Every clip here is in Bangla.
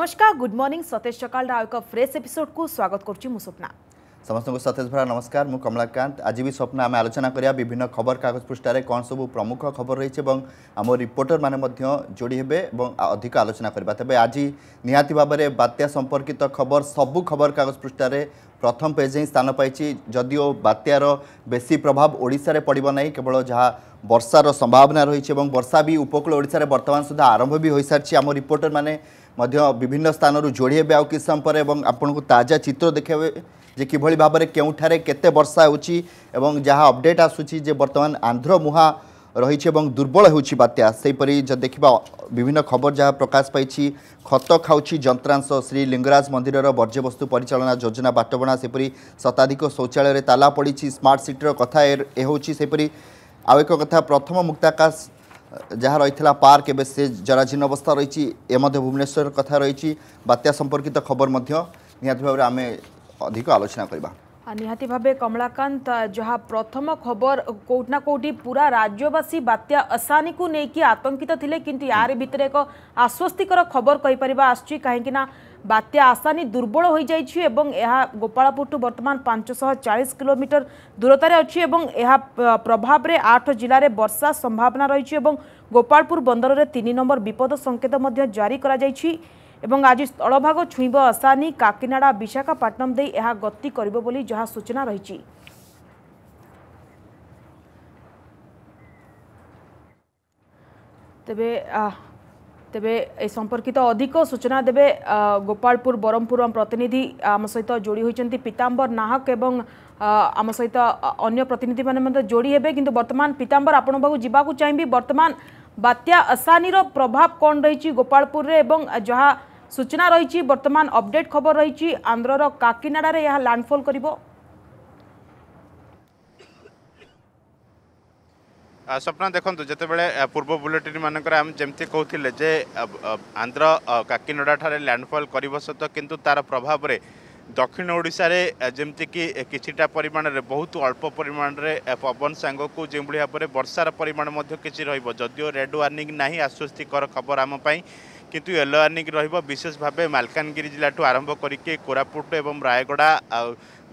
নমস্কার গুড মর্নিং সতেজ সকালর আউ এক ফ্রেশ এপিসোডকু স্বাগত করছি মু স্বপ্না ସମସ୍ତଙ୍କୁ ସତେଜ ଭରା ନମସ୍କାର ମୁଁ କମଳାକାନ୍ତ ଆଜି ବି ସ୍ୱପ୍ନ ଆମେ ଆଲୋଚନା କରିବା ବିଭିନ୍ନ ଖବରକାଗଜ ପୃଷ୍ଠାରେ କ'ଣ ସବୁ ପ୍ରମୁଖ ଖବର ରହିଛି ଏବଂ ଆମ ରିପୋର୍ଟରମାନେ ମଧ୍ୟ ଯୋଡ଼ି ହେବେ ଏବଂ ଅଧିକ ଆଲୋଚନା କରିବା ତେବେ ଆଜି ନିହାତି ଭାବରେ ବାତ୍ୟା ସମ୍ପର୍କିତ ଖବର ସବୁ ଖବରକାଗଜ ପୃଷ୍ଠାରେ ପ୍ରଥମ ପେଜ୍ ହିଁ ସ୍ଥାନ ପାଇଛି ଯଦିଓ ବାତ୍ୟାର ବେଶୀ ପ୍ରଭାବ ଓଡ଼ିଶାରେ ପଡ଼ିବ ନାହିଁ କେବଳ ଯାହା ବର୍ଷାର ସମ୍ଭାବନା ରହିଛି ଏବଂ ବର୍ଷା ବି ଉପକୂଳ ଓଡ଼ିଶାରେ ବର୍ତ୍ତମାନ ସୁଦ୍ଧା ଆରମ୍ଭ ବି ହୋଇସାରିଛି ଆମ ରିପୋର୍ଟରମାନେ বিভিন্ন স্থানর যোড়িবে আউ কিছু সময় পরে এবং আপনার তাজা চিত্র দেখবে যে কিভাবে ভাবে কেউঠার কেতে বর্ষা হচ্ছে এবং যা অপডেট আসুচি যে বর্তমান আন্ধ্র মুহা রয়েছে এবং দুর্বল হচ্ছে বাত্যা সেইপরি দেখা বিভিন্ন খবর যা প্রকাশ পাইছি খত খাওছি যন্ত্রাংশ শ্রী লিঙ্গরাজ মন্দিরর বর্জ্যবস্তু পরিচালনা যোজনা বাটবণা সেপরি শতাধিক শৌচালয়ের তালা পড়িছি স্মার্ট সিটির কথা এ হচ্ছে সেপরি আউ এক কথা প্রথম মুক্তাকাশ ଯାହା ରହିଥିଲା ପାର୍କ ଏବେ ସେ ଜରାଜୀର୍ଣ୍ଣ ଅବସ୍ଥା ରହିଛି ଏ ମଧ୍ୟ ଭୁବନେଶ୍ୱର କଥା ରହିଛି ବାତ୍ୟା ସମ୍ପର୍କିତ ଖବର ମଧ୍ୟ ନିହାତି ଭାବରେ ଆମେ ଅଧିକ ଆଲୋଚନା କରିବା নিহতি ভাবে কমলাকান্ত যা প্রথম খবর কোটি না কোটি পুরা রাজ্যবাসী বাত্যা আসানি নেই আতঙ্কিত লে কিন্তু ইয়ার ভিতরে এক আশ্বস্তিকর খবর কইপার আসছে কিন্তু না বাত্যা আসানি দুর্বল হয়ে যাই এবং গোপাড়াপুরঠু বর্তমান পাঁচশহ চাশ কিলোমিটর দূরতার অভাবে আট জেলার বর্ষা সম্ভাবনা রয়েছে এবং গোপালপুর বন্দরের তিন নম্বর বিপদ সংকেত জারি করা যাইছি এবং আজ স্থলভাগ ছুইব আসানি কাকিনাড়া বিশাখাপাটনম দিয়ে গতি করব বলে যা সূচনা রয়েছে তবে তেবে এ সম্পর্কিত অধিক সূচনা দেবে গোপালপুর বরহমপুর প্রতিনিধি আম সহিত যোড়ি হয়েছেন পিতাম্বর নাহক এবং আম সহিত অন্য প্রতিনিধি মানে যোড়ি হবে কিন্তু বর্তমান পিতাম্বর আপনার পাখু যা চাইবি বর্তমান বাত্যা আসানির প্রভাব কণ রয়েছে গোপালপুরে এবং যা সূচনা রয়েছে বর্তমান অপডেট খবর রয়েছে আন্ধ্রর কাকিনাড়ার ল্যান্ডফল করব ସ୍ୱପ୍ନା ଦେଖନ୍ତୁ ଯେତେବେଳେ ପୂର୍ବ ବୁଲେଟିନ୍ ମାନଙ୍କରେ ଆମେ ଯେମିତି କହୁଥିଲେ ଯେ ଆନ୍ଧ୍ର କାକିନଡ଼ାଠାରେ ଲ୍ୟାଣ୍ଡଫଲ୍ କରିବ ସତ କିନ୍ତୁ ତା'ର ପ୍ରଭାବରେ ଦକ୍ଷିଣ ଓଡ଼ିଶାରେ ଯେମିତିକି କିଛିଟା ପରିମାଣରେ ବହୁତ ଅଳ୍ପ ପରିମାଣରେ ପବନ ସାଙ୍ଗକୁ ଯେଉଁଭଳି ଭାବରେ ବର୍ଷାର ପରିମାଣ ମଧ୍ୟ କିଛି ରହିବ ଯଦିଓ ରେଡ୍ ୱାର୍ଣ୍ଣିଂ ନାହିଁ ଆଶ୍ୱସ୍ତିକର ଖବର ଆମ ପାଇଁ କିନ୍ତୁ ୟେଲୋ ୱାର୍ଣ୍ଣିଂ ରହିବ ବିଶେଷ ଭାବେ ମାଲକାନଗିରି ଜିଲ୍ଲାଠୁ ଆରମ୍ଭ କରିକି କୋରାପୁଟ ଏବଂ ରାୟଗଡ଼ା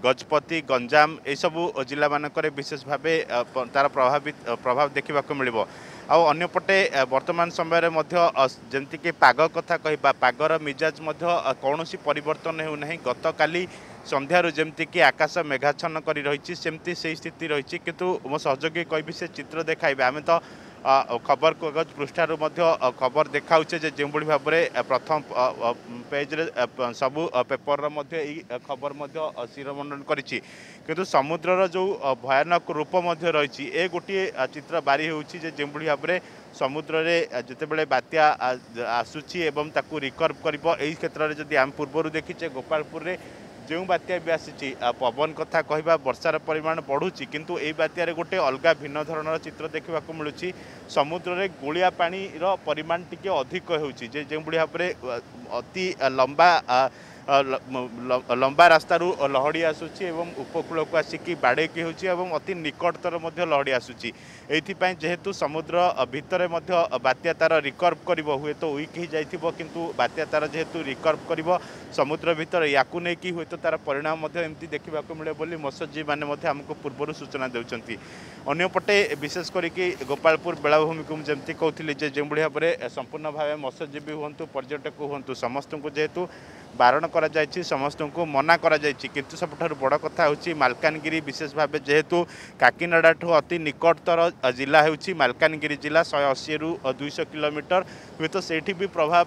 গজপতি গঞ্জাম এইসবু জেলামানকরে বিশেষ ভাবে তার প্রভাবিত প্রভাব দেখা মিলব আপটে বর্তমান সময়ের মধ্যে যেমিকি পাগ কথা কহা পাগর মিজাজ মধ্যে কৌশি পরিবর্তন হেউ না গতকালি সন্ধ্যার যেমিকি আকাশ মেঘাচ্ছন্ন করে রয়েছে সেমতি সেই স্থিতি রয়েছে কিন্তু মো সহযোগী কবি সে চিত্র দেখাইবে আমি তো ଖବରକୁ ପୃଷ୍ଠାରୁ ମଧ୍ୟ ଖବର ଦେଖାଉଛେ ଯେ ଯେଉଁଭଳି ଭାବରେ ପ୍ରଥମ ପେଜ୍ରେ ସବୁ ପେପରର ମଧ୍ୟ ଏଇ ଖବର ମଧ୍ୟ ଶିରମଣ୍ଡନ କରିଛି କିନ୍ତୁ ସମୁଦ୍ରର ଯେଉଁ ଭୟାନକ ରୂପ ମଧ୍ୟ ରହିଛି ଏ ଗୋଟିଏ ଚିତ୍ର ବାରି ହେଉଛି ଯେ ଯେଉଁଭଳି ଭାବରେ ସମୁଦ୍ରରେ ଯେତେବେଳେ ବାତ୍ୟା ଆସୁଛି ଏବଂ ତାକୁ ରିକର୍ଭ କରିବ ଏହି କ୍ଷେତ୍ରରେ ଯଦି ଆମେ ପୂର୍ବରୁ ଦେଖିଛେ ଗୋପାଳପୁରରେ ଯେଉଁ ବାତ୍ୟା ବି ଆସିଛି ପବନ କଥା କହିବା ବର୍ଷାର ପରିମାଣ ବଢ଼ୁଛି କିନ୍ତୁ ଏହି ବାତ୍ୟାରେ ଗୋଟେ ଅଲଗା ଭିନ୍ନ ଧରଣର ଚିତ୍ର ଦେଖିବାକୁ ମିଳୁଛି ସମୁଦ୍ରରେ ଗୋଳିଆ ପାଣିର ପରିମାଣ ଟିକିଏ ଅଧିକ ହେଉଛି ଯେ ଯେଉଁଭଳି ଭାବରେ ଅତି ଲମ୍ବା ଲମ୍ବା ରାସ୍ତାରୁ ଲହଡ଼ି ଆସୁଛି ଏବଂ ଉପକୂଳକୁ ଆସିକି ବାଡ଼େଇକି ହେଉଛି ଏବଂ ଅତି ନିକଟତର ମଧ୍ୟ ଲହଡ଼ି ଆସୁଛି ଏଇଥିପାଇଁ ଯେହେତୁ ସମୁଦ୍ର ଭିତରେ ମଧ୍ୟ ବାତ୍ୟା ତା'ର ରିକର୍ଭ କରିବ ହୁଏତ ୱିକ୍ ହୋଇଯାଇଥିବ କିନ୍ତୁ ବାତ୍ୟା ତା'ର ଯେହେତୁ ରିକର୍ଭ କରିବ ସମୁଦ୍ର ଭିତରେ ୟାକୁ ନେଇକି ହୁଏତ ତା'ର ପରିଣାମ ମଧ୍ୟ ଏମିତି ଦେଖିବାକୁ ମିଳେ ବୋଲି ମତ୍ସ୍ୟଜୀବୀମାନେ ମଧ୍ୟ ଆମକୁ ପୂର୍ବରୁ ସୂଚନା ଦେଉଛନ୍ତି ଅନ୍ୟପଟେ ବିଶେଷ କରିକି ଗୋପାଳପୁର ବେଳାଭୂମିକୁ ମୁଁ ଯେମିତି କହୁଥିଲି ଯେ ଯେଉଁଭଳି ଭାବରେ ସମ୍ପୂର୍ଣ୍ଣ ଭାବେ ମତ୍ସ୍ୟଜୀବୀ ହୁଅନ୍ତୁ ପର୍ଯ୍ୟଟକ ହୁଅନ୍ତୁ ସମସ୍ତଙ୍କୁ ଯେହେତୁ বারণ করা যাইছি সমস্ত মনা করা যাই কিন্তু সবুঠার বড় কথা হচ্ছে মালকানগি বিশেষ ভাবে যেহেতু কাকিনাডা ঠু অতি নিকটতর জেলা হচ্ছে মালকানগি জেলা শহে অশি রু দুইশ কিলোমিটর তো সেইটি বি প্রভাব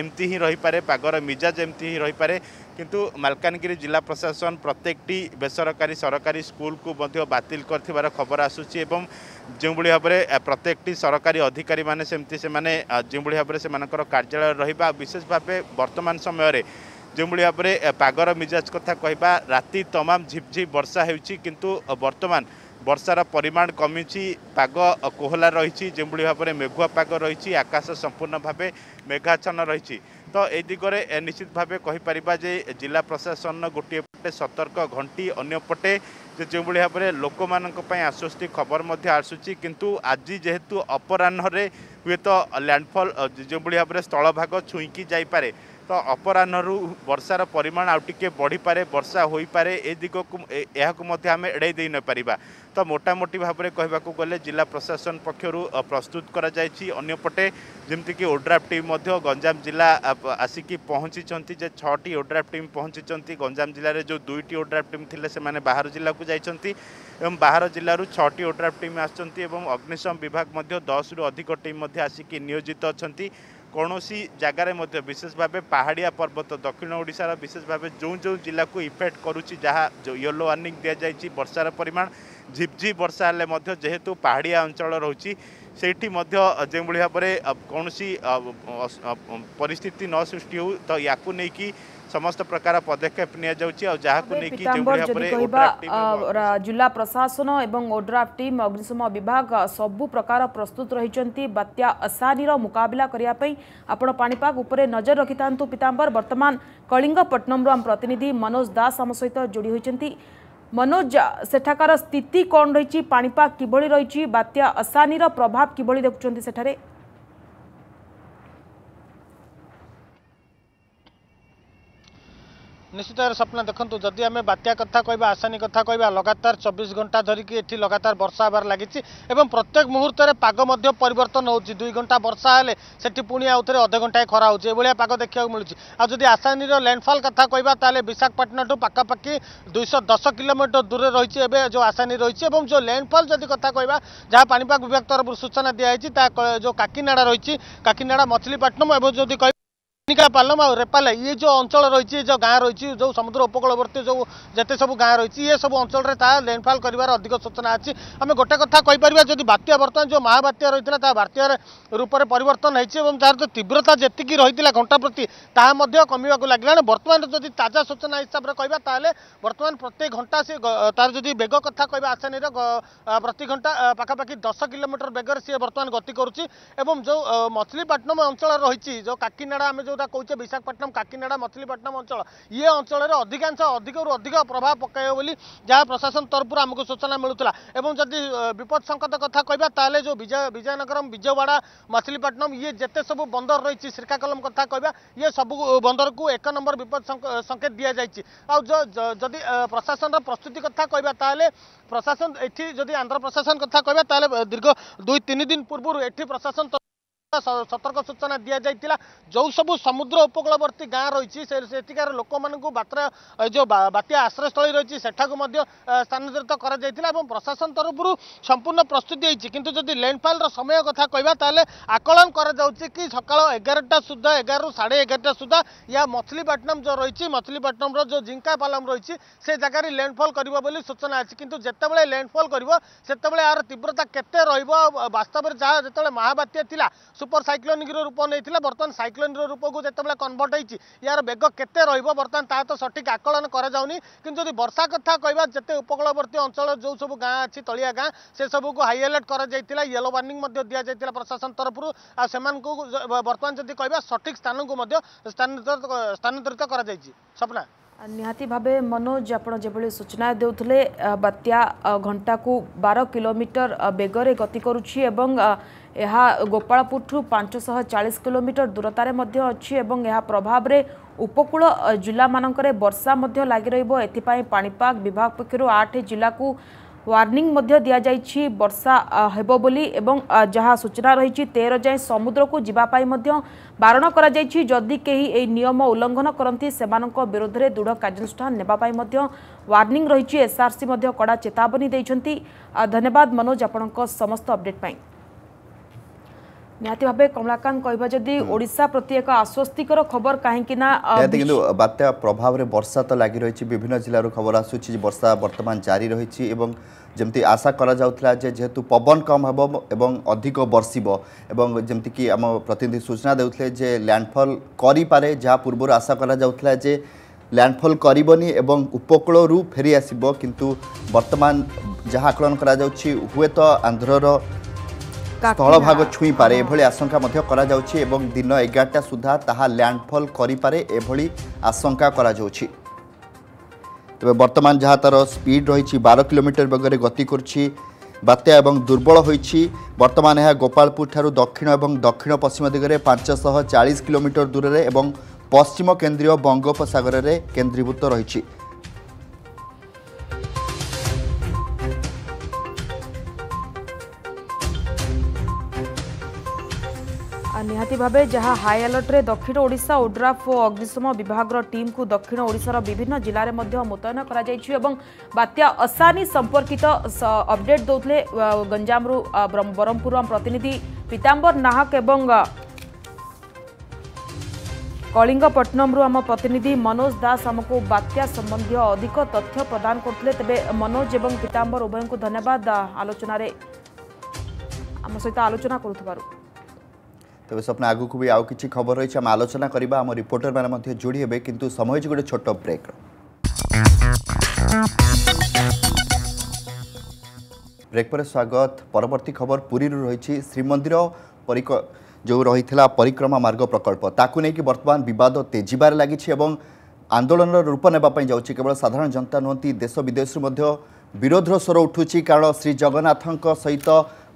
এমতি হি রহিপারে পাগর মিজাজ এমতি হি রহিপারে কিন্তু মালকানগি জেলা প্রশাসন প্রত্যেকটি বেসরকারি সরকারি স্কুলকু মধ্য বাতিল করবার খবর আসুচি এবং যেভাবে ভাবে প্রত্যেকটি সরকারি অধিকারী মানে সেমতি সে যেভাবে ভাবে সে কার্যালয় রহবা বিশেষ ভাবে বর্তমান সময়ের যেভাবে ভাবে পাগর মিজাজ কথা কহবা রাতে তমাম ঝিপঝিপ বর্ষা হয়েছি কিন্তু বর্তমান বর্ষার পরিমাণ কমিছি পাগ কোহলা রয়েছে যেভাবে ভাবে মেঘুয়া পাগ রয়েছে আকাশ সম্পূর্ণ ভাবে মেঘাচ্ছন্ন রয়েছে তো এই দিগরে নিশ্চিত ভাবে কহিপারা যে জেলা প্রশাসন গোটিয়ে পটে সতর্ক ঘণ্টি অন্যপটে যে যেভাবে ভাবে লোক আশ্বস্তি খবর মধ্যে আসুচি কিন্তু আজি যেহেতু অপরাহ্নরে হুয়েত ল্যান্ডফল যেভাবে ভাবে স্থলভাগ ছুঁকি যাইপারে ତ ଅପରାହ୍ନରୁ ବର୍ଷାର ପରିମାଣ ଆଉ ଟିକିଏ ବଢ଼ିପାରେ ବର୍ଷା ହୋଇପାରେ ଏ ଦିଗକୁ ଏହାକୁ ମଧ୍ୟ ଆମେ ଏଡ଼ାଇ ଦେଇ ନପାରିବା ତ ମୋଟାମୋଟି ଭାବରେ କହିବାକୁ ଗଲେ ଜିଲ୍ଲା ପ୍ରଶାସନ ପକ୍ଷରୁ ପ୍ରସ୍ତୁତ କରାଯାଇଛି ଅନ୍ୟପଟେ ଯେମିତିକି ଓଡ୍ରାଫ୍ ଟିମ୍ ମଧ୍ୟ ଗଞ୍ଜାମ ଜିଲ୍ଲା ଆସିକି ପହଞ୍ଚିଛନ୍ତି ଯେ ଛଅଟି ଓଡ୍ରାଫ୍ ଟିମ୍ ପହଞ୍ଚିଛନ୍ତି ଗଞ୍ଜାମ ଜିଲ୍ଲାରେ ଯେଉଁ ଦୁଇଟି ଓଡ୍ରାଫ୍ ଟିମ୍ ଥିଲେ ସେମାନେ ବାହାର ଜିଲ୍ଲାକୁ ଯାଇଛନ୍ତି ଏବଂ ବାହାର ଜିଲ୍ଲାରୁ ଛଅଟି ଓଡ୍ରାଫ୍ ଟିମ୍ ଆସିଛନ୍ତି ଏବଂ ଅଗ୍ନିଶମ ବିଭାଗ ମଧ୍ୟ ଦଶରୁ ଅଧିକ ଟିମ୍ ମଧ୍ୟ ଆସିକି ନିୟୋଜିତ ଅଛନ୍ତି କୌଣସି ଜାଗାରେ ମଧ୍ୟ ବିଶେଷ ଭାବେ ପାହାଡ଼ିଆ ପର୍ବତ ଦକ୍ଷିଣ ଓଡ଼ିଶାର ବିଶେଷ ଭାବେ ଯେଉଁ ଯେଉଁ ଜିଲ୍ଲାକୁ ଇଫେକ୍ଟ କରୁଛି ଯାହା ୟେଲୋ ୱାର୍ଣ୍ଣିଂ ଦିଆଯାଇଛି ବର୍ଷାର ପରିମାଣ ଝିପଝିପ ବର୍ଷା ହେଲେ ମଧ୍ୟ ଯେହେତୁ ପାହାଡ଼ିଆ ଅଞ୍ଚଳ ରହୁଛି ସେଇଠି ମଧ୍ୟ ଯେଉଁଭଳି ଭାବରେ କୌଣସି ପରିସ୍ଥିତି ନ ସୃଷ୍ଟି ହେଉ ତ ୟାକୁ समस्त प्रकार पदक्षेप जिला प्रशासन एवं ओड्राफ टीम अग्निशम विभाग सब प्रकार प्रस्तुत रही बात्या असानी मुकबिला करने आपणपाग नजर रखि था पीतांबर बर्तमान कलिंगपट्टनम आम प्रतिनिधि मनोज दास आम सहित जोड़ी होती ମନୋଜ ସେଠାକାର ସ୍ଥିତି କ'ଣ ରହିଛି ପାଣିପାଗ କିଭଳି ରହିଛି ବାତ୍ୟା ଅସାନିର ପ୍ରଭାବ କିଭଳି ଦେଖୁଛନ୍ତି ସେଠାରେ নিশ্চিত ভাবে স্বপ্ন দেখুন যদি আমি বাত্যা কথা কহবা আসানি কথা কহবা লগাতার চব্বিশ ঘণ্টা ধরিকি এটি লগাতার বর্ষা হবার লাগিছে এবং প্রত্যেক মুহূর্তের পাগ মধ্য পরিবর্তন হচ্ছে দুই ঘণ্টা বর্ষা হলে সেটি পুনি আউথে অধ ঘণ্টায় খরা হচ্ছে এভাবে পাগ দেখা মিলুছে আর যদি আসানির ল্যান্ডফল কথা কহবা তাহলে বিশাখাপাটনাঠু পাখাপাখি দুইশ দশ কিলোমিটর দূরে রয়েছে এবে যে আসানি রয়েছে এবং যে ল্যান্ডফল যদি কথা কহবা যা পাপাগ বিভাগ তরফ সূচনা দিয়া হয়েছে তা যে কাকিনাড়া রয়েছে কাকিনাড়া মছলিপাটনম এবং যদি निकापालम आ रेपाला ये जो अंचल रही जो गाँ रही जो समुद्र उपकूलवर्ती जो जिते सब गाँ रही ये सब अंचल में लैंडफल कर अधिक सूचना अच्छी आम गोटे कथा कहीपर जदि बात्या बर्तमान जो महावात्या रही है तात्यार रूप से परर्तन हो तीव्रता जी रही घंटा प्रति ताकि कमवाक लगे बर्तमान जदि ताजा सूचना हिसाब से कहवा बर्तमान प्रत्येक घंटा सी तार जी बेग कथा कह आसानी प्रति घंटा पखापाखि दस किलोमीटर बेगर सी बर्तमान गति करुच्ची जो मछलीपाटनम अंचल रही जो काकीनाड़ा आम जो जोटा कौच विशाखापटनम काकीनाडा मछलीपाटनम अंचल ये अंचल अधिकांश अधिक रु अधिक प्रभाव पकाए जहाँ प्रशासन तरफ आमको सूचना मिलूला और जदि विपद संकत कथ कह जो विजय विजयनगरम विजयवाड़ा मछलीपाटनम ये जिते सब बंदर रही श्रीकाकलम कथ कह ये सब बंदर को एक नंबर विपद संकेत दि जाइए आदि प्रशासन प्रस्तुति कथा कह प्रशासन एटी जदि आंध्र प्रशासन कथ कह दीर्घ दुई तीन दिन पूर्व ये प्रशासन ସତର୍କ ସୂଚନା ଦିଆଯାଇଥିଲା ଯେଉଁ ସବୁ ସମୁଦ୍ର ଉପକୂଳବର୍ତ୍ତୀ ଗାଁ ରହିଛି ସେଠିକାର ଲୋକମାନଙ୍କୁ ବାତ୍ୟା ଯେଉଁ ବାତ୍ୟା ଆଶ୍ରୟସ୍ଥଳୀ ରହିଛି ସେଠାକୁ ମଧ୍ୟ ସ୍ଥାନାନ୍ତରିତ କରାଯାଇଥିଲା ଏବଂ ପ୍ରଶାସନ ତରଫରୁ ସମ୍ପୂର୍ଣ୍ଣ ପ୍ରସ୍ତୁତି ହେଇଛି କିନ୍ତୁ ଯଦି ଲ୍ୟାଣ୍ଡଫଲ୍ର ସମୟ କଥା କହିବା ତାହେଲେ ଆକଳନ କରାଯାଉଛି କି ସକାଳ ଏଗାରଟା ସୁଦ୍ଧା ଏଗାରରୁ ସାଢ଼େ ଏଗାରଟା ସୁଦ୍ଧା ଏହା ମଛଲିପାଟନମ୍ ଯେଉଁ ରହିଛି ମଛଲିପାଟନମ୍ର ଯେଉଁ ଜିଙ୍କା ପାଲମ୍ ରହିଛି ସେ ଜାଗାରେ ଲ୍ୟାଣ୍ଡଫଲ୍ କରିବ ବୋଲି ସୂଚନା ଅଛି କିନ୍ତୁ ଯେତେବେଳେ ଲ୍ୟାଣ୍ଡଫଲ୍ କରିବ ସେତେବେଳେ ଏହାର ତୀବ୍ରତା କେତେ ରହିବ ବାସ୍ତବରେ ଯାହା ଯେତେବେଳେ ମହାବାତ୍ୟା ଥିଲା সুপর সাইক্লোনিক্র রূপ নিয়ে বর্তমান সাইক্লোনিক্র রূপক যেতবে কনভর্ট হয়েছি ইয়ার বেগ কেতে রহব বর্তমান তা তো সঠিক আকলন করা যাওনি কিন্তু যদি বর্ষা কথা কহা যেতে উপকূলবর্তী অঞ্চল যে সব গাঁ আছে তলিয়া গাঁ সেসবুক হাইলাইট করা যাই ইয়েলো ওয়ার্নিং দিয়া যাই প্রশাসন তরফর সে বর্তমান যদি কহা সঠিক স্থানক স্থানান্তরিত করা যাই স্বপ্না અન્યતી ભાબે મનોજ આપણ જે ભલે સૂચના દેઉતલે બત્યા ઘંટાકુ 12 કિલોમીટર બેગરે ગતિ કરુચી এবંગ યહા ગોપાળપુરથુ 540 કિલોમીટર દુરતારે મધ્ય અછી এবંગ યહા પ્રભાવરે ઉપકુલ જુલ્લામાનકરે વર્ષા મધ્ય લાગી રઈબો ethyl pai pani pak vibhag pakru 8 jilla ku warning ମଧ୍ୟ ଦିଆଯାଇଛି ବର୍ଷା ହେବ ବୋଲି ଏବଂ ଯାହା ସୂଚନା ରହିଛି ତେର ଯାଏଁ ସମୁଦ୍ରକୁ ଯିବା ପାଇଁ ମଧ୍ୟ ବାରଣ କରାଯାଇଛି ଯଦି କେହି ଏହି ନିୟମ ଉଲ୍ଲଂଘନ କରନ୍ତି ସେମାନଙ୍କ ବିରୋଧରେ ଦୃଢ଼ କାର୍ଯ୍ୟାନୁଷ୍ଠାନ ନେବା ପାଇଁ ମଧ୍ୟ ୱାର୍ଣ୍ଣିଂ ରହିଛି ଏସ୍ଆର୍ସି ମଧ୍ୟ କଡ଼ା ଚେତାବନୀ ଦେଇଛନ୍ତି ଧନ୍ୟବାଦ ମନୋଜ ଆପଣଙ୍କ ସମସ୍ତ ଅପଡେଟ୍ ପାଇଁ ନିହାତି ଭାବେ କମଳାକାନ୍ତ କହିବା ଯଦି ଓଡ଼ିଶା ପ୍ରତି ଏକ ଆଶ୍ୱସ୍ତିକର ଖବର କାହିଁକି ନା ନିହାତି କିନ୍ତୁ ବାତ୍ୟା ପ୍ରଭାବରେ ବର୍ଷା ତ ଲାଗି ରହିଛି ବିଭିନ୍ନ ଜିଲ୍ଲାରୁ ଖବର ଆସୁଛି ଯେ ବର୍ଷା ବର୍ତ୍ତମାନ ଜାରି ରହିଛି ଏବଂ ଯେମିତି ଆଶା କରାଯାଉଥିଲା ଯେ ଯେହେତୁ ପବନ କମ୍ ହେବ ଏବଂ ଅଧିକ ବର୍ଷିବ ଏବଂ ଯେମିତିକି ଆମ ପ୍ରତିନିଧି ସୂଚନା ଦେଉଥିଲେ ଯେ ଲ୍ୟାଣ୍ଡଫଲ୍ କରିପାରେ ଯାହା ପୂର୍ବରୁ ଆଶା କରାଯାଉଥିଲା ଯେ ଲ୍ୟାଣ୍ଡଫଲ୍ କରିବନି ଏବଂ ଉପକୂଳରୁ ଫେରି ଆସିବ କିନ୍ତୁ ବର୍ତ୍ତମାନ ଯାହା ଆକଳନ କରାଯାଉଛି ହୁଏତ ଆନ୍ଧ୍ରର ସ୍ଥଳଭାଗ ଛୁଇଁପାରେ ଏଭଳି ଆଶଙ୍କା ମଧ୍ୟ କରାଯାଉଛି ଏବଂ ଦିନ ଏଗାରଟା ସୁଦ୍ଧା ତାହା ଲ୍ୟାଣ୍ଡଫଲ୍ କରିପାରେ ଏଭଳି ଆଶଙ୍କା କରାଯାଉଛି ତେବେ ବର୍ତ୍ତମାନ ଯାହା ତା'ର ସ୍ପିଡ୍ ରହିଛି ବାର କିଲୋମିଟର ବେଗରେ ଗତି କରୁଛି ବାତ୍ୟା ଏବଂ ଦୁର୍ବଳ ହୋଇଛି ବର୍ତ୍ତମାନ ଏହା ଗୋପାଳପୁରଠାରୁ ଦକ୍ଷିଣ ଏବଂ ଦକ୍ଷିଣ ପଶ୍ଚିମ ଦିଗରେ ପାଞ୍ଚଶହ ଚାଳିଶ କିଲୋମିଟର ଦୂରରେ ଏବଂ ପଶ୍ଚିମ କେନ୍ଦ୍ରୀୟ ବଙ୍ଗୋପସାଗରରେ କେନ୍ଦ୍ରୀଭୂତ ରହିଛି निहाती भावे जहाँ हाई आलर्ट्रे दक्षिण ओडा ओड्राफ और अग्निशम विभाग टीम को दक्षिण ओडार विभिन्न जिले में मुतयन करत्या असानी संपर्कित अपडेट दौले गंजामु ब्रह्मपुर प्रतिनिधि पीतांबर नाहक कलिंगपट्टनम्रु आम प्रतिनिधि मनोज दास आमको बात्या संबंधी अधिक तथ्य प्रदान करते तेज मनोज और पीतांबर उभयू धन्यवाद आलोचन आम सहित आलोचना करूबारू ତେବେ ସ୍ୱପ୍ନ ଆଗକୁ ବି ଆଉ କିଛି ଖବର ରହିଛି ଆମେ ଆଲୋଚନା କରିବା ଆମ ରିପୋର୍ଟରମାନେ ମଧ୍ୟ ଯୋଡ଼ି ହେବେ କିନ୍ତୁ ସମୟ ହେଉଛି ଗୋଟେ ଛୋଟ ବ୍ରେକ୍ ବ୍ରେକ୍ ପରେ ସ୍ୱାଗତ ପରବର୍ତ୍ତୀ ଖବର ପୁରୀରୁ ରହିଛି ଶ୍ରୀମନ୍ଦିର ଯେଉଁ ରହିଥିଲା ପରିକ୍ରମା ମାର୍ଗ ପ୍ରକଳ୍ପ ତାକୁ ନେଇକି ବର୍ତ୍ତମାନ ବିବାଦ ତେଜିବାରେ ଲାଗିଛି ଏବଂ ଆନ୍ଦୋଳନର ରୂପ ନେବା ପାଇଁ ଯାଉଛି କେବଳ ସାଧାରଣ ଜନତା ନୁହନ୍ତି ଦେଶ ବିଦେଶରୁ ମଧ୍ୟ ବିରୋଧର ସ୍ୱର ଉଠୁଛି କାରଣ ଶ୍ରୀ ସହିତ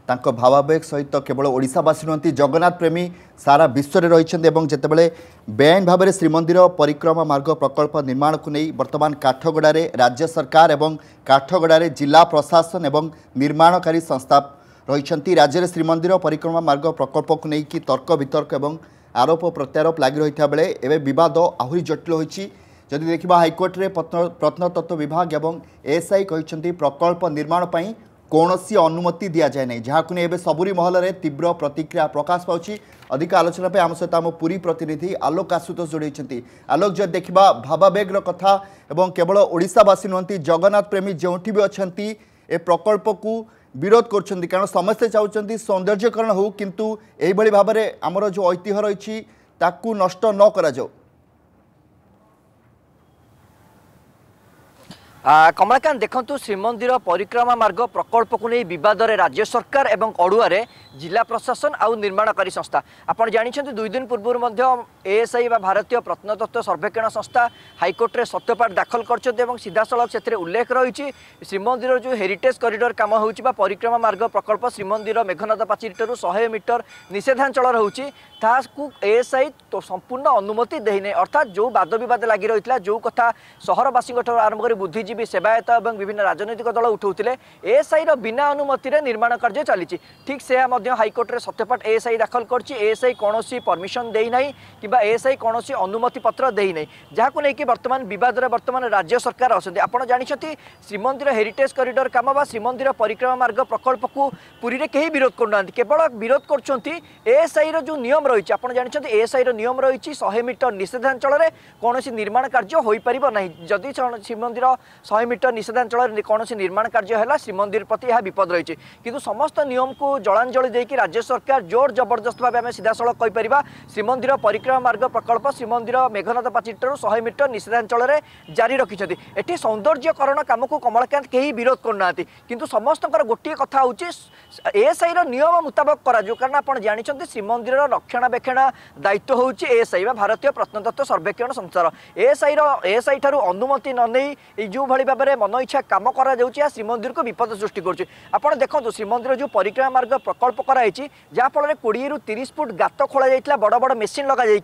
ତାଙ୍କ ଭାବାବେଗ ସହିତ କେବଳ ଓଡ଼ିଶାବାସୀ ନୁହନ୍ତି ଜଗନ୍ନାଥ ପ୍ରେମୀ ସାରା ବିଶ୍ୱରେ ରହିଛନ୍ତି ଏବଂ ଯେତେବେଳେ ବେଆଇନ ଭାବରେ ଶ୍ରୀମନ୍ଦିର ପରିକ୍ରମା ମାର୍ଗ ପ୍ରକଳ୍ପ ନିର୍ମାଣକୁ ନେଇ ବର୍ତ୍ତମାନ କାଠଗଡ଼ାରେ ରାଜ୍ୟ ସରକାର ଏବଂ କାଠଗଡ଼ାରେ ଜିଲ୍ଲା ପ୍ରଶାସନ ଏବଂ ନିର୍ମାଣକାରୀ ସଂସ୍ଥା ରହିଛନ୍ତି ରାଜ୍ୟରେ ଶ୍ରୀମନ୍ଦିର ପରିକ୍ରମା ମାର୍ଗ ପ୍ରକଳ୍ପକୁ ନେଇକି ତର୍କ ବିତର୍କ ଏବଂ ଆରୋପ ପ୍ରତ୍ୟାରୋପ ଲାଗି ରହିଥିବା ବେଳେ ଏବେ ବିବାଦ ଆହୁରି ଜଟିଳ ହୋଇଛି ଯଦି ଦେଖିବା ହାଇକୋର୍ଟରେ ପ୍ରତ୍ନତତ୍ତ୍ୱ ବିଭାଗ ଏବଂ ଏଏସ୍ଆଇ କହିଛନ୍ତି ପ୍ରକଳ୍ପ ନିର୍ମାଣ ପାଇଁ କୌଣସି ଅନୁମତି ଦିଆଯାଏ ନାହିଁ ଯାହାକୁ ନେଇ ଏବେ ସବୁରି ମହଲରେ ତୀବ୍ର ପ୍ରତିକ୍ରିୟା ପ୍ରକାଶ ପାଉଛି ଅଧିକ ଆଲୋଚନା ପାଇଁ ଆମ ସହିତ ଆମ ପୁରୀ ପ୍ରତିନିଧି ଆଲୋକ ଆଶୁତୋଷ ଯୋଡ଼ିଛନ୍ତି ଆଲୋକ ଯଦି ଦେଖିବା ଭାବାବେଗର କଥା ଏବଂ କେବଳ ଓଡ଼ିଶାବାସୀ ନୁହନ୍ତି ଜଗନ୍ନାଥ ପ୍ରେମୀ ଯେଉଁଠି ବି ଅଛନ୍ତି ଏ ପ୍ରକଳ୍ପକୁ ବିରୋଧ କରୁଛନ୍ତି କାରଣ ସମସ୍ତେ ଚାହୁଁଛନ୍ତି ସୌନ୍ଦର୍ଯ୍ୟକରଣ ହେଉ କିନ୍ତୁ ଏଇଭଳି ଭାବରେ ଆମର ଯେଉଁ ଐତିହ୍ୟ ରହିଛି ତାକୁ ନଷ୍ଟ ନ କରାଯାଉ কমলাকান্ত দেখুন শ্রীমন্দির পরিক্রমা মার্গ প্রকল্পক নিয়ে বিবাদরে রাজ্য সরকার এবং অড়ুয়ারে জেলা প্রশাসন আউ নির্মাণকারী সংস্থা আপনার জাঁচান দুই দিন পূর্ব এএসআই বা ভারতীয় প্রত্নতত্ত্ব সর্বেক্ষণ সংস্থা হাইকোর্টে সত্যপাঠ দাখল করছেন এবং সিধাসলখ সেতু উল্লেখ রয়েছে শ্রীমন্দির যে হেরিটেজ করিডর কাম হচ্ছে বা পরিক্রমা মার্গ প্রকল্প শ্রীমন্দির মেঘনাদ পাচিরিঠার শহে মিটর নিষেধাঞ্চল রয়েছে তাহাকু এএসআই সম্পূর্ণ অনুমতি দেয় অর্থাৎ যে বাদ বিবাদ লাগি রয়েছে যে কথা সহরবাসী আরম্ভ করে বুদ্ধিজীবী বিজেপি সেবায়ত এবং বিভিন্ন রাজনৈতিক দল উঠাউলে এএসআই রিনা অনুমতি নির্মাণ কার্য চালিছে ঠিক সে হাইকোর্টের সত্যপাঠ এএসআই দাখল করছে এএসআই কৌশি পরমিশন দেই না কিংবা এএসআই কৌশি অনুমতিপত্র দেই না যা বর্তমান বিবাদের বর্তমান রাজ্য সরকার অনেক আপনার জাঁচান শ্রীমন্দির হেরিটেজ করিডর কাম বা শ্রীমন্দির পরিক্রমা মার্গ প্রকল্প পুরীতে কে বিরোধ না কেবল বিরোধ করছেন এএসআই যে নিয়ম রয়েছে আপনার জাঁচান এএসআইর নিয়ম রয়েছে শহে মিটর নিষেধাঞ্চলের কৌশি নির্মাণ কার্য হয়ে পার না যদি শ্রীমন্দির ଶହେ ମିଟର ନିଷେଧାଞ୍ଚଳରେ କୌଣସି ନିର୍ମାଣ କାର୍ଯ୍ୟ ହେଲା ଶ୍ରୀମନ୍ଦିର ପ୍ରତି ଏହା ବିପଦ ରହିଛି କିନ୍ତୁ ସମସ୍ତ ନିୟମକୁ ଜଳାଞ୍ଜଳି ଦେଇକି ରାଜ୍ୟ ସରକାର ଜୋର ଜବରଦସ୍ତ ଭାବେ ଆମେ ସିଧାସଳଖ କହିପାରିବା ଶ୍ରୀମନ୍ଦିର ପରିକ୍ରମା ମାର୍ଗ ପ୍ରକଳ୍ପ ଶ୍ରୀମନ୍ଦିର ମେଘନାଥ ପାଚିଠାରୁ ଶହେ ମିଟର ନିଷେଧାଞ୍ଚଳରେ ଜାରି ରଖିଛନ୍ତି ଏଠି ସୌନ୍ଦର୍ଯ୍ୟକରଣ କାମକୁ କମଳକାନ୍ତ କେହି ବିରୋଧ କରୁନାହାନ୍ତି କିନ୍ତୁ ସମସ୍ତଙ୍କର ଗୋଟିଏ କଥା ହେଉଛି ଏଏସ୍ଆଇର ନିୟମ ମୁତାବକ କରାଯିବ କାରଣ ଆପଣ ଜାଣିଛନ୍ତି ଶ୍ରୀମନ୍ଦିରର ରକ୍ଷଣାବେକ୍ଷଣ ଦାୟିତ୍ୱ ହେଉଛି ଏଏସ୍ଆଇ ବା ଭାରତୀୟ ପ୍ରତ୍ନତତ୍ତ୍ୱ ସର୍ବେକ୍ଷଣ ସଂସ୍ଥାର ଏଏସ୍ଆଇର ଏଏସ୍ଆଇ ଠାରୁ ଅନୁମତି ନ ନେଇ ଏଇ ଯେଉଁ যেভাবে ভাবে মন ইচ্ছা কাম করা যাচ্ছে শ্রীমন্দিরকে বিপদ সৃষ্টি করছে আপনার দেখুন শ্রীমন্দির যে পরিক্রমা মার্গ প্রকল্প করা হয়েছে যা ফলে কোড়ি রু তিরিশ ফুট গাত খোলা যাই বড় বড় মেসিন লগা যাই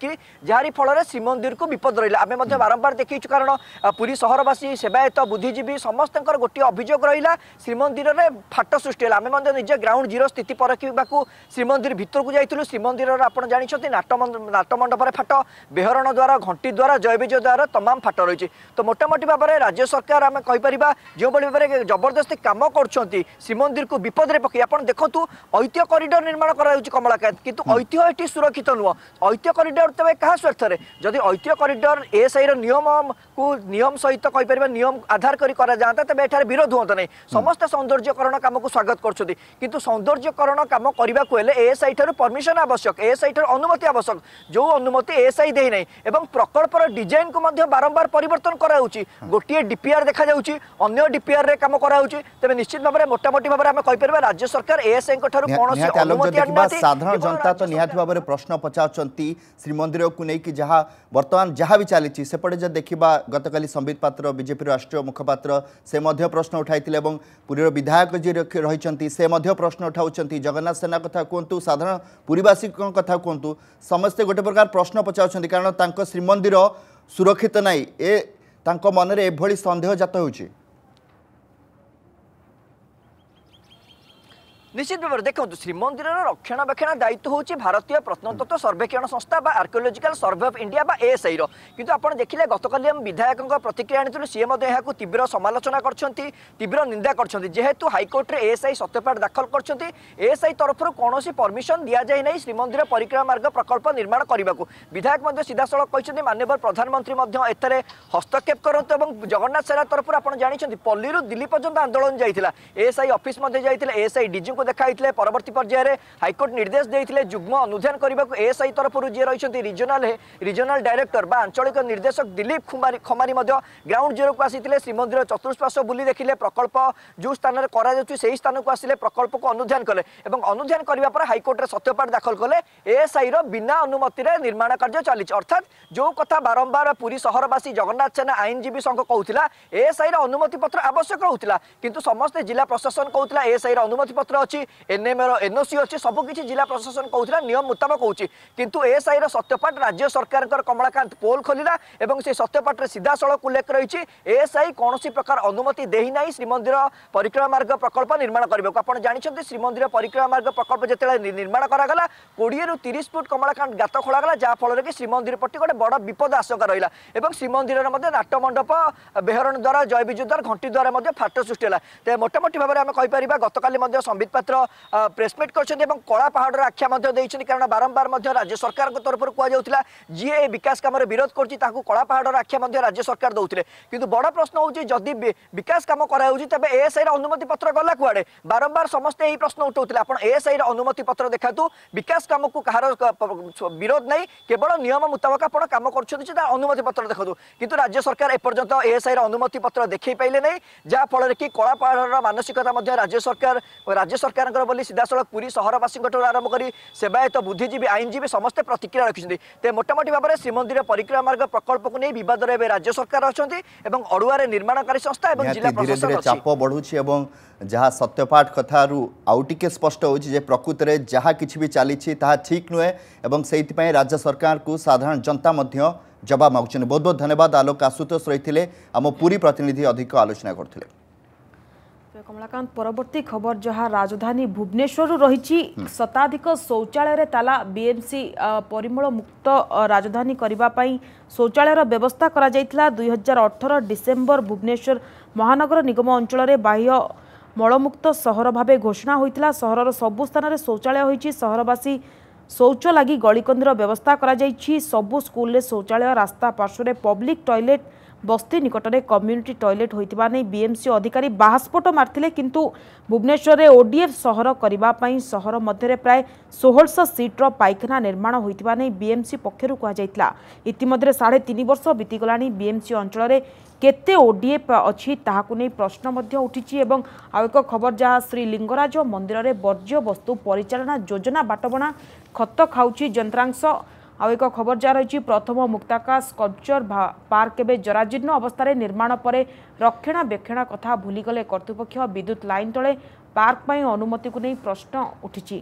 যার ফলে শ্রীমন্দিরকে বিপদ রহলা আমি বারম্বার দেখিছু কারণ পুরী সহরবাসী সেবায়ত বুদ্ধিজীবী সমস্ত গোটিয়ে অভিযোগ রহলা শ্রীমন্দিরের ফাট সৃষ্টি হল আমি নিজ গ্রাউন্ড জিরো স্থিতি পরখা শ্রীমন্দির ভিতরক যাই শ্রীমন্দিরের আপনার জাঁচান নাটমণ্ডপের ফাট বেহরণ দ্বার ঘণ্টি দ্বার জয়বিজয় দ্বার তমাম ফাট রয়েছে তো মোটামুটি ভাবে রাজ্য সরকার সরকার আমি কইপারা যেভাবে ভাবে জবরদস্তি কাম করছেন শ্রীমন্দিরকে বিপদে পকাই আপনার দেখুন ঐতিহ্য করিডর নির্মাণ করা হচ্ছে কমলাকান্ত কিন্তু ঐতিহ্য এটি সুরক্ষিত নুহ ঐতিহ্য করিডর তবে কাহা স্বার্থে যদি ঐতিহ্য করিডর এ সাইর নিয়মকু নিয়ম সহিত কইপারা নিয়ম আধার করে করা যাতে তবে এখানে বিরোধ হুঁত না সমস্ত সৌন্দর্যকরণ কামকে স্বাগত করছেন কিন্তু সৌন্দর্যকরণ কাম করা হলে এএসআই ঠার পরমিশন আবশ্যক এএসআই ঠার অনুমতি আবশ্যক যে অনুমতি এএসআই দেই নাই এবং প্রকল্পর ডিজাইন কু বারম্বার পরিবর্তন করা হচ্ছে গোটিয়ে ডিপিআর ডিপিআর দেখা যাচ্ছে অন্য ডিপিআর রে কাম করা হচ্ছে তবে নিশ্চিত ভাবে মোটামুটি ভাবে আমি কইপারিবা রাজ্য সরকার এএসআইঙ্ক ঠারু কোনসি অনুমতি আনিনাতি সাধারণ জনতা তো নিহাতি ভাবে প্রশ্ন পচাউচন্তি শ্রীমন্দিরকু নেইকি যাহা বর্তমান যাহা বি চালিছি সেপটে যে দেখিবা গতকালি সম্বিত পাত্র বিজেপির রাষ্ট্রীয় মুখপাত্র সে মধ্য প্রশ্ন উঠাইলে এবং পুরীর বিধায়ক যে রয়েছেন সে মধ্য প্রশ্ন উঠাউছেন জগন্নাথ সেনা কথা কুহতু সাধারণ পুরীবাসীক কথা কুহতু সমস্তে গোটে প্রকার প্রশ্ন পচাউছেন কারণ তাঙ্ক শ্রীমন্দির সুরক্ষিত নাই এ ତାଙ୍କ ମନରେ ଏଭଳି ସନ୍ଦେହ ଜାତ ହେଉଛି নিশ্চিত ভাবে দেখুন শ্রীমন্দিরর রক্ষণাবেক্ষণ দায়িত্ব হচ্ছে ভারতীয় প্রত্নতত্ত্ব সর্বেক্ষণ সংস্থা বা আর্কিওলোজিকাল সর্ভে অফ ইন্ডিয়া বা এএসআই কিন্তু আপনার দেখলে গতকাল আমি বিধায়ক প্রতিক্রিয়া আনিলু সি এখন তীব্র সমালোচনা করছেন তীব্র নিন্দা করছেন যেহেতু হাইকোর্টে এএসআই সত্যপাঠ দাখল করছেন এএসআই তরফ কৌশি পরমিশন দিয়া যাই না শ্রীমন্দির পরিক্রমা মার্গ প্রকল্প নির্মাণ করা বিধায়ক সিধাসলখ কিন্তু মানবর প্রধানমন্ত্রী এতে হস্তক্ষেপ করতো এবং জগন্নাথ সেরা তরফ আপনার জাঁচান পল্লী দিল্লী পর্যন্ত আন্দোলন যাই এএসআই অফিস যাই এএসআই ডিজি দেখাইলে পরবর্তী পর্যায়ে হাইকোর্ট নির্দেশ দিয়ে যুগ্ম অনুধান করা এএসআই তরফর যে রয়েছেন রিজনাল রিজনাল ডাইরেক্টর বা আঞ্চলিক নির্দেশক দিলীপ খুমারি খমারি গ্রাউন্ড জিরোক আসিলে শ্রীমন্দির চতুষ্পার্শ্ব বুলি দেখলে প্রকল্প যে স্থানের করা যাচ্ছে সেই স্থানক আসলে প্রকল্পক অনুধান কলে এবং অনুধান করা পরে হাইকোর্টের সত্যপাঠ দাখল কলে এএসআই বিনা অনুমতি নির্মাণ কার্য চলছে অর্থাৎ যে কথা বারম্বার পুরী সহরবাসী জগন্নাথ সেনা আইনজীবী সংঘ কৌলা এএসআই অনুমতি পত্র আবশ্যক রহুলা কিন্তু সমস্ত জেলা প্রশাসন কৌলা এএসআই অনুমতি পত্র অ ଅଛି ଏନ୍ଏମ୍ଏର ଏନ୍ଓସି ଅଛି ସବୁକିଛି ଜିଲ୍ଲା ପ୍ରଶାସନ କହୁଥିଲା ନିୟମ ମୁତାବକ କହୁଛି କିନ୍ତୁ ଏଏସ୍ଆଇର ସତ୍ୟପାଠ ରାଜ୍ୟ ସରକାରଙ୍କର କମଳାକାନ୍ତ ପୋଲ ଖୋଲିଲା ଏବଂ ସେ ସତ୍ୟପାଠରେ ସିଧାସଳଖ ଉଲ୍ଲେଖ ରହିଛି ଏଏସ୍ଆଇ କୌଣସି ପ୍ରକାର ଅନୁମତି ଦେଇନାହିଁ ଶ୍ରୀମନ୍ଦିର ପରିକ୍ରମା ମାର୍ଗ ପ୍ରକଳ୍ପ ନିର୍ମାଣ କରିବାକୁ ଆପଣ ଜାଣିଛନ୍ତି ଶ୍ରୀମନ୍ଦିର ପରିକ୍ରମା ମାର୍ଗ ପ୍ରକଳ୍ପ ଯେତେବେଳେ ନିର୍ମାଣ କରାଗଲା କୋଡ଼ିଏରୁ ତିରିଶ ଫୁଟ କମଳାକାନ୍ତ ଗାତ ଖୋଳାଗଲା ଯାହାଫଳରେ କି ଶ୍ରୀମନ୍ଦିର ପ୍ରତି ଗୋଟେ ବଡ଼ ବିପଦ ଆଶଙ୍କା ରହିଲା ଏବଂ ଶ୍ରୀମନ୍ଦିରରେ ମଧ୍ୟ ନାଟମଣ୍ଡପ ବେହରଣ ଦ୍ୱାରା ଜୟବିଜୁ ଦ୍ୱାର ଘଣ୍ଟି ଦ୍ୱାରା ମଧ୍ୟ ଫାଟ ସୃଷ୍ଟି ହେଲା ତେବେ ମୋଟାମୋଟି ଭାବରେ ଆମେ କହିପାରିବା ଗତକାଲି ମଧ୍ୟ ସମ୍ବିତ মাত্র প্রেসমিট করছেন এবং কড়া পাহাড়র আখ্যা মধ্যে দিয়েছেন কারণ বারম্বার মধ্যে রাজ্য সরকারଙ୍କ তরফর কুযাউলা যে এই বিকাশ কামরে বিরোধ করছে তাকে কড়া পাহাড়র আখ্যা মধ্যে রাজ্য সরকার দৌলে কিন্তু বড় প্রশ্ন হচ্ছে যদি বিকাশ কাম করা হচ্ছে তবে এএসআই অনুমতি পত্র গলা কুয়াড়ে বারম্বার সমস্তে এই প্রশ্ন উঠাউলে আপনার এএসআই অনুমতি পত্র দেখাতু বিকাশ কামকু কাহার বিরোধ নাই কেবল নিয়ম মুতাবক আপনার কাম করছেন যে তার অনুমতি পত্র দেখাতু কিন্তু রাজ্য সরকার এপর্যন্ত এএসআই অনুমতি পত্র দেখাই পাইলে নাই যা ফলে কি কড়া পাহাড়র মানসিকতা রাজ্য সরকার রাজ্য ସରକାରଙ୍କର ବୋଲି ସିଧାସଳଖ ପୁରୀ ସହରବାସୀଙ୍କଠାରୁ ଆରମ୍ଭ କରି ସେବାୟତ ବୁଦ୍ଧିଜୀବୀ ଆଇନଜୀବୀ ସମସ୍ତେ ପ୍ରତିକ୍ରିୟା ରଖିଛନ୍ତି ତେ ମୋଟାମୋଟି ଭାବରେ ଶ୍ରୀମନ୍ଦିର ପରିକ୍ରମା ମାର୍ଗ ପ୍ରକଳ୍ପକୁ ନେଇ ବିବାଦରେ ଏବେ ରାଜ୍ୟ ସରକାର ଅଛନ୍ତି ଏବଂ ଅଡୁଆରେ ନିର୍ମାଣକାରୀ ସଂସ୍ଥା ଏବଂ ଜିଲ୍ଲା ପ୍ରଶାସନ ଚାପ ବଢ଼ୁଛି ଏବଂ ଯାହା ସତ୍ୟପାଠ କଥାରୁ ଆଉ ଟିକେ ସ୍ପଷ୍ଟ ହେଉଛି ଯେ ପ୍ରକୃତରେ ଯାହା କିଛି ବି ଚାଲିଛି ତାହା ଠିକ୍ ନୁହେଁ ଏବଂ ସେଇଥିପାଇଁ ରାଜ୍ୟ ସରକାରକୁ ସାଧାରଣ ଜନତା ମଧ୍ୟ ଜବାବ ମାଗୁଛନ୍ତି ବହୁତ ବହୁତ ଧନ୍ୟବାଦ ଆଲୋକ ଆଶୁତୋଷ ରହିଥିଲେ ଆମ ପୁରୀ ପ୍ରତିନିଧି ଅଧିକ ଆଲୋଚନା କରୁଥିଲେ কমলাকান্ত পরবর্তী খবর যা রাজধানী ভুবনেশ্বর রয়েছে শতাধিক শৌচালয়ের তালা বিএমসি পরিমল মুক্ত রাজধানী করা শৌচালয়ের ব্যবস্থা করা যাই দুই হাজার অঠর ডিসেম্বর ভুবনেশ্বর মহানগর নিগম অঞ্চলের বাহ্য মলমুক্ত সহর ভাবে ঘোষণা হয়েছিল সহরর সবু স্থানের শৌচালয় হয়েছে সহরবাসী শৌচ লাগি গলিকন্দির ব্যবস্থা করা যাই সবু স্কুলের শৌচালয় রাস্তা পার্শ্বরে পব্লিক টয়লেট বস্তি নিকটরে কম্যুনিটি টয়লেট হয়েছে নেই বিএমসি অধিকারী বাহাস্ফোট মারিলে কিন্তু ভুবনেশ্বরের ওডিএফ সহর করা সহর মধ্যে প্রায় ষোহশ সিট্র পাইখানা নির্মাণ হয়েছে নেই বিএমসি পক্ষর কুহযাই ইতিমধ্যে সাড়ে তিন বর্ষ বিতিগলা বিএমসি অঞ্চলের কেতে ওডিএফ অছি তাহাকু নেই প্রশ্ন মধ্যে উঠিছি এবং আউ এক খবর যা শ্রী লিঙ্গরাজ মন্দিরের বর্জ্যবস্তু পরিচালনা যোজনা বাটবণা খত খাউছি যন্ত্রাংশ ଆଉ ଏକ ଖବର ଯାହା ରହିଛି ପ୍ରଥମ ମୁକ୍ତାକାଶ କଲ୍ଚର ପାର୍କ ଏବେ ଜରାଜୀର୍ଣ୍ଣ ଅବସ୍ଥାରେ ନିର୍ମାଣ ପରେ ରକ୍ଷଣାବେକ୍ଷଣ କଥା ଭୁଲିଗଲେ କର୍ତ୍ତୃପକ୍ଷ ବିଦ୍ୟୁତ୍ ଲାଇନ୍ ତଳେ ପାର୍କ ପାଇଁ ଅନୁମତିକୁ ନେଇ ପ୍ରଶ୍ନ ଉଠିଛି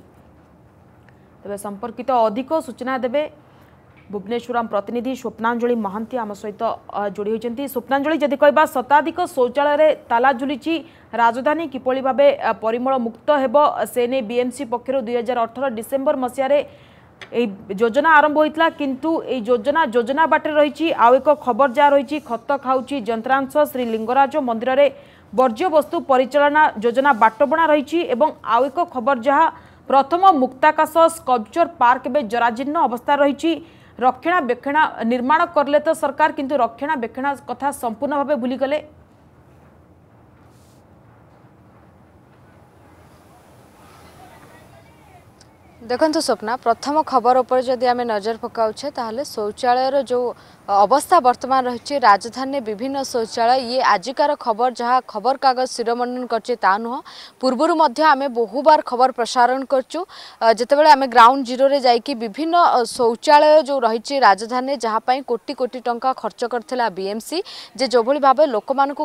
ତେବେ ସମ୍ପର୍କିତ ଅଧିକ ସୂଚନା ଦେବେ ভুবনেশ্বর প্রতিনিধি স্বপ্নাঞ্জলি মহান্তি আম সহ যোড়ি হয়েছেন স্বপ্নাঞ্জলি যদি কহা শতাধিক শৌচালয়ের তালা ঝুলিছি রাজধানী কিপরি ভাবে পরিমল মুক্ত হব সে নিয়ে বিএমসি পক্ষ দুই হাজার অঠর ডিসেম্বর মশায় योजना आरंभ होता किंतु योजना योजना बाटे रही आउ एक खबर जहाँ रही खत खाऊ जंत्रांश श्री लिंगराज मंदिर बर्ज्य वस्तु परिचालना योजना बणा रही आउ एक खबर जहाँ प्रथम मुक्ताकाश स्कल्पचर पार्क एवं जराजीर्ण अवस्था रही रक्षणा रक्षणाबेक्षण निर्माण कले तो सरकार किंतु रक्षणाबेक्षण कथा संपूर्ण भाव भूली ଦେଖନ୍ତୁ ସ୍ୱପ୍ନା ପ୍ରଥମ ଖବର ଉପରେ ଯଦି ଆମେ ନଜର ପକାଉଛେ ତାହେଲେ ଶୌଚାଳୟର ଯେଉଁ অবস্থা বর্তমান রয়েছে রাজধানী বিভিন্ন শৌচালয় ইয়ে আজিকার খবর যা খবর কাগজ শিরোমণ্ডন করছে তা নুহ পূর্বর মধ্যে আমি বহুবার খবর প্রসারণ করছু যেতবে আমি গ্রাউন্ড জিরোরে যাই বিভিন্ন শৌচালয় যে রয়েছে রাজধানী যাহাপাই কোটি কোটি টঙ্কা খরচ করে বিএমসি যে যেভাবে ভাবে লোক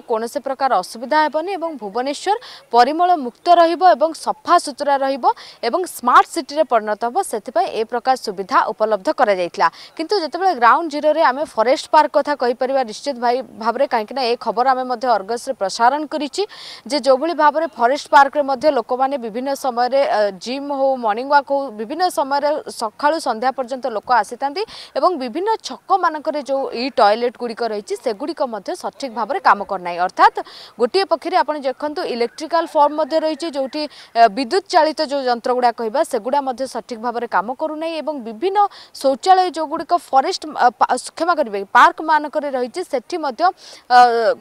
কৌশি প্রকার অসুবিধা হবনি এবং ভুবনেশ্বর পরিমল মুক্ত রহব এবং সফা সুতরা রহব এবং স্মার্ট সিটি পরিণত হব সে এ প্রকার সুবিধা উপলব্ধ করা যাই কিন্তু যেতবে গ্রাউন্ড জিরোরে আমি ফরেস্ট পার্ক কথা কইপার নিশ্চিত ভাই ভাবে না এই খবর আমি অর্গসে প্রসারণ করেছি যে যেভাবে ভাবে ফরেস্ট পার্কে লোক মানে বিভিন্ন সময় জিম হো মর্নিং ওয়াক হো বিভিন্ন সময় সকাল সন্ধ্যা পর্যন্ত লোক আসি থাকে এবং বিভিন্ন ছক মানকর যে ই টয়লেট গুড়ি রয়েছে সেগুড়িক সঠিক ভাবে কাম করে না অর্থাৎ গোটিয়ে পক্ষে আপনি দেখুন ইলেকট্রিকাল ফর্ম রয়েছে যেটি বিদ্যুৎ চালিত যে যন্ত্রগুড়া কহা সেগুড়া সঠিক ভাবে কাম করু না এবং বিভিন্ন শৌচালয় যেগুড়িক ফরেস্ট ক্ষমা କରିବେ ପାର୍କ ମାନଙ୍କରେ ରହିଛି ସେଠି ମଧ୍ୟ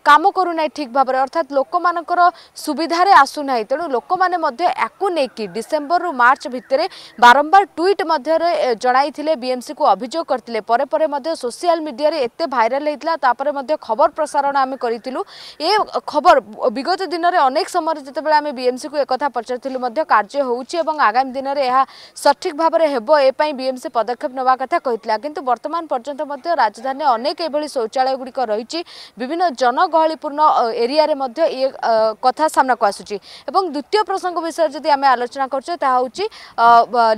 କାମ କରୁନାହିଁ ଠିକ୍ ଭାବରେ ଅର୍ଥାତ୍ ଲୋକମାନଙ୍କର ସୁବିଧାରେ ଆସୁନାହିଁ ତେଣୁ ଲୋକମାନେ ମଧ୍ୟ ୟାକୁ ନେଇକି ଡିସେମ୍ବରରୁ ମାର୍ଚ୍ଚ ଭିତରେ ବାରମ୍ବାର ଟ୍ୱିଟ୍ ମଧ୍ୟରେ ଜଣାଇଥିଲେ ବିଏମ୍ସିକୁ ଅଭିଯୋଗ କରିଥିଲେ ପରେ ପରେ ମଧ୍ୟ ସୋସିଆଲ ମିଡ଼ିଆରେ ଏତେ ଭାଇରାଲ ହୋଇଥିଲା ତାପରେ ମଧ୍ୟ ଖବର ପ୍ରସାରଣ ଆମେ କରିଥିଲୁ ଏ ଖବର ବିଗତ ଦିନରେ ଅନେକ ସମୟରେ ଯେତେବେଳେ ଆମେ ବିଏମ୍ସିକୁ ଏକଥା ପଚାରିଥିଲୁ ମଧ୍ୟ କାର୍ଯ୍ୟ ହେଉଛି ଏବଂ ଆଗାମୀ ଦିନରେ ଏହା ସଠିକ୍ ଭାବରେ ହେବ ଏପାଇଁ ବିଏମ୍ସି ପଦକ୍ଷେପ ନେବା କଥା କହିଥିଲା କିନ୍ତୁ ବର୍ତ୍ତମାନ ପର୍ଯ୍ୟନ୍ତ ମଧ୍ୟ ରାଜଧାନୀ ରାଜଧାନୀରେ ଅନେକ ଏଭଳି ଶୌଚାଳୟ ଗୁଡ଼ିକ ରହିଛି ବିଭିନ୍ନ ଜନଗହଳିପୂର୍ଣ୍ଣ ଏରିଆରେ ମଧ୍ୟ ଇଏ କଥା ସାମ୍ନାକୁ ଆସୁଛି ଏବଂ ଦ୍ୱିତୀୟ ପ୍ରସଙ୍ଗ ବିଷୟରେ ଯଦି ଆମେ ଆଲୋଚନା କରୁଛେ ତାହା ହେଉଛି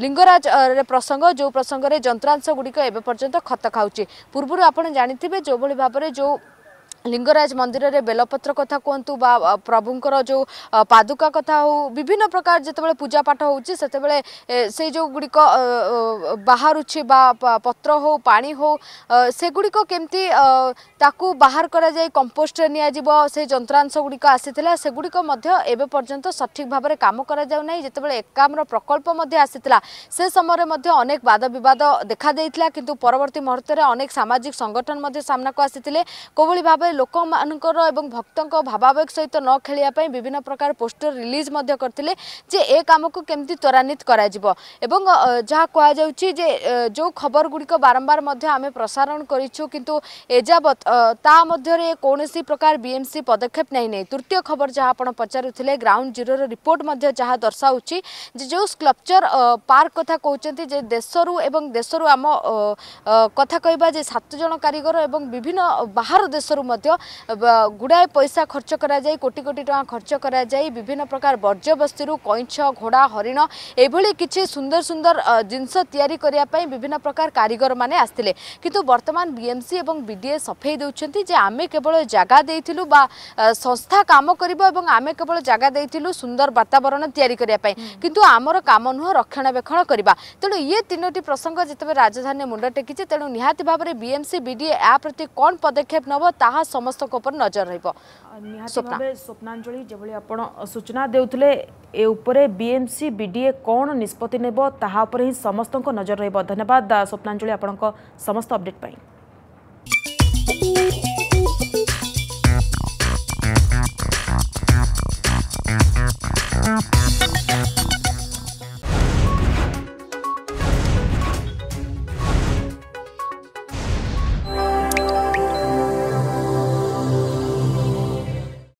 ଲିଙ୍ଗରାଜରେ ପ୍ରସଙ୍ଗ ଯେଉଁ ପ୍ରସଙ୍ଗରେ ଯନ୍ତ୍ରାଂଶ ଗୁଡ଼ିକ ଏବେ ପର୍ଯ୍ୟନ୍ତ ଖତ ଖାଉଛି ପୂର୍ବରୁ ଆପଣ ଜାଣିଥିବେ ଯେଉଁଭଳି ଭାବରେ ଯେଉଁ ଲିଙ୍ଗରାଜ ମନ୍ଦିରରେ ବେଲପତ୍ର କଥା କୁହନ୍ତୁ ବା ପ୍ରଭୁଙ୍କର ଯେଉଁ ପାଦୁକା କଥା ହଉ ବିଭିନ୍ନ ପ୍ରକାର ଯେତେବେଳେ ପୂଜାପାଠ ହେଉଛି ସେତେବେଳେ ସେଇ ଯେଉଁ ଗୁଡ଼ିକ ବାହାରୁଛି ବା ପତ୍ର ହଉ ପାଣି ହଉ ସେଗୁଡ଼ିକ କେମିତି ତାକୁ ବାହାର କରାଯାଇ କମ୍ପୋଷ୍ଟରେ ନିଆଯିବ ସେ ଯନ୍ତ୍ରାଂଶ ଗୁଡ଼ିକ ଆସିଥିଲା ସେଗୁଡ଼ିକ ମଧ୍ୟ ଏବେ ପର୍ଯ୍ୟନ୍ତ ସଠିକ୍ ଭାବରେ କାମ କରାଯାଉନାହିଁ ଯେତେବେଳେ ଏକାମର ପ୍ରକଳ୍ପ ମଧ୍ୟ ଆସିଥିଲା ସେ ସମୟରେ ମଧ୍ୟ ଅନେକ ବାଦବିବାଦ ଦେଖାଦେଇଥିଲା କିନ୍ତୁ ପରବର୍ତ୍ତୀ ମୁହୂର୍ତ୍ତରେ ଅନେକ ସାମାଜିକ ସଂଗଠନ ମଧ୍ୟ ସାମ୍ନାକୁ ଆସିଥିଲେ କେଉଁଭଳି ଭାବେ ଲୋକମାନଙ୍କର ଏବଂ ଭକ୍ତଙ୍କ ଭାବାବେଗ ସହିତ ନ ଖେଳିବା ପାଇଁ ବିଭିନ୍ନ ପ୍ରକାର ପୋଷ୍ଟର ରିଲିଜ ମଧ୍ୟ କରିଥିଲେ ଯେ ଏ କାମକୁ କେମିତି ତ୍ୱରାନ୍ୱିତ କରାଯିବ ଏବଂ ଯାହା କୁହାଯାଉଛି ଯେ ଯେଉଁ ଖବରଗୁଡ଼ିକ ବାରମ୍ବାର ମଧ୍ୟ ଆମେ ପ୍ରସାରଣ କରିଛୁ କିନ୍ତୁ ଏଯାବତ୍ ତା ମଧ୍ୟରେ କୌଣସି ପ୍ରକାର ବିଏମ୍ସି ପଦକ୍ଷେପ ନାହିଁ ନାହିଁ ତୃତୀୟ ଖବର ଯାହା ଆପଣ ପଚାରୁଥିଲେ ଗ୍ରାଉଣ୍ଡ ଜିରୋର ରିପୋର୍ଟ ମଧ୍ୟ ଯାହା ଦର୍ଶାଉଛି ଯେ ଯେଉଁ ସ୍କଲ୍ପଚର ପାର୍କ କଥା କହୁଛନ୍ତି ଯେ ଦେଶରୁ ଏବଂ ଦେଶରୁ ଆମ କଥା କହିବା ଯେ ସାତ ଜଣ କାରିଗର ଏବଂ ବିଭିନ୍ନ ବାହାର ଦେଶରୁ ମଧ୍ୟ গুড়ায় পয়সা খরচ করা যায় কোটি কোটি টাকা খরচ করা যায় বিভিন্ন প্রকার বর্জ্যবস্তু কইঁছ ঘোড়া হরিণ এইভাবে কিছু সুন্দর সুন্দর জিনিস তৈরি করা বিভিন্ন প্রকার কারিগর মানে আসলে কিন্তু বর্তমান বিএমসি এবং বিডিএ সফেই দেছেন যে আমি কেবল জায়গা দিয়েছিল বা সংস্থা কাম করব এবং আমি কেবল জায়গা দিয়েছিল সুন্দর বাতাবরণ তৈরি করা কিন্তু আমার কাম নুহ রক্ষণাবেক্ষণ করা তেমন ইয়ে তিনোটি প্রসঙ্গ যেতবে রাজধানী মুন্ড টেকিছে তেমন নিহতি ভাবে বিএমসি বিডিএ এ প্রত্যেক কম পদক্ষেপ নব তাহা समस्त उप नजर रह स्वप्नाञ्जली सूचना देउँदैएमसिडिए कन् निष्पत्ति नहाँ हिँड समस्तर रहेछ धन्यवाद स्वप्नाञ्जली अपडेट